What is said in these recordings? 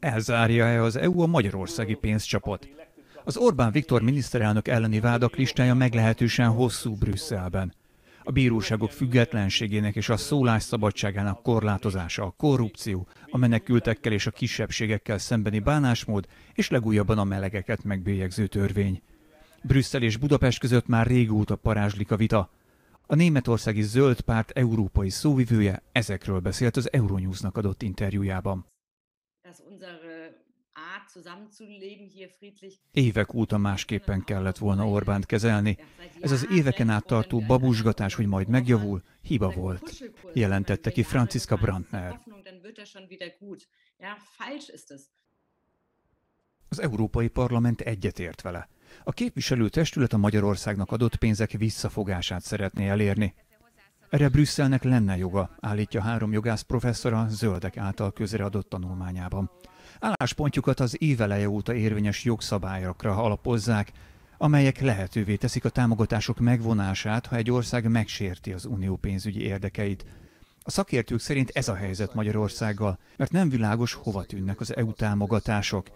Elzárja-e az EU a magyarországi pénzcsapot? Az Orbán Viktor miniszterelnök elleni vádak listája meglehetősen hosszú Brüsszelben. A bíróságok függetlenségének és a szólásszabadságának korlátozása, a korrupció, a menekültekkel és a kisebbségekkel szembeni bánásmód, és legújabban a melegeket megbélyegző törvény. Brüsszel és Budapest között már régóta parázslik a vita, a németországi Zöld Párt európai szóvivője ezekről beszélt az Euronewsnak adott interjújában. Äh, Évek óta másképpen kellett volna Orbánt kezelni. Ez az éveken át tartó babusgatás, hogy majd megjavul, hiba volt, jelentette ki Franziska Brandner. Az Európai Parlament egyetért vele. A képviselő testület a Magyarországnak adott pénzek visszafogását szeretné elérni. Erre Brüsszelnek lenne joga, állítja három jogász professzora zöldek által közreadott tanulmányában. Álláspontjukat az éveleje óta érvényes jogszabályokra alapozzák, amelyek lehetővé teszik a támogatások megvonását, ha egy ország megsérti az unió pénzügyi érdekeit. A szakértők szerint ez a helyzet Magyarországgal, mert nem világos, hova tűnnek az EU támogatások.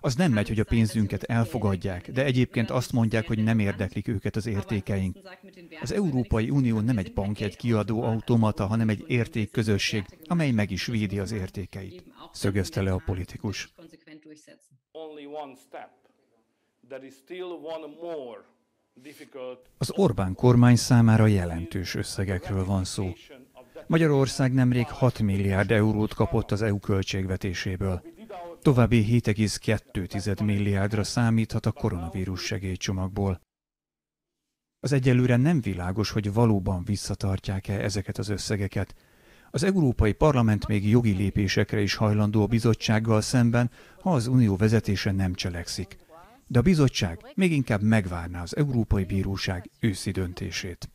Az nem megy, hogy a pénzünket elfogadják, de egyébként azt mondják, hogy nem érdeklik őket az értékeink. Az Európai Unió nem egy egy kiadó automata, hanem egy értékközösség, amely meg is védi az értékeit. Szögezte le a politikus. Az Orbán kormány számára jelentős összegekről van szó. Magyarország nemrég 6 milliárd eurót kapott az EU költségvetéséből. További 7,2 milliárdra számíthat a koronavírus segélycsomagból. Az egyelőre nem világos, hogy valóban visszatartják-e ezeket az összegeket. Az Európai Parlament még jogi lépésekre is hajlandó a bizottsággal szemben, ha az unió vezetése nem cselekszik. De a bizottság még inkább megvárná az Európai Bíróság őszi döntését.